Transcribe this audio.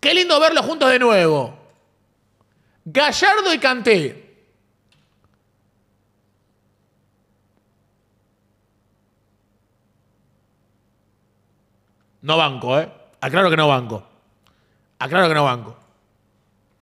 Qué lindo verlos juntos de nuevo. Gallardo y Canté. No banco, ¿eh? Aclaro que no banco. Aclaro que no banco.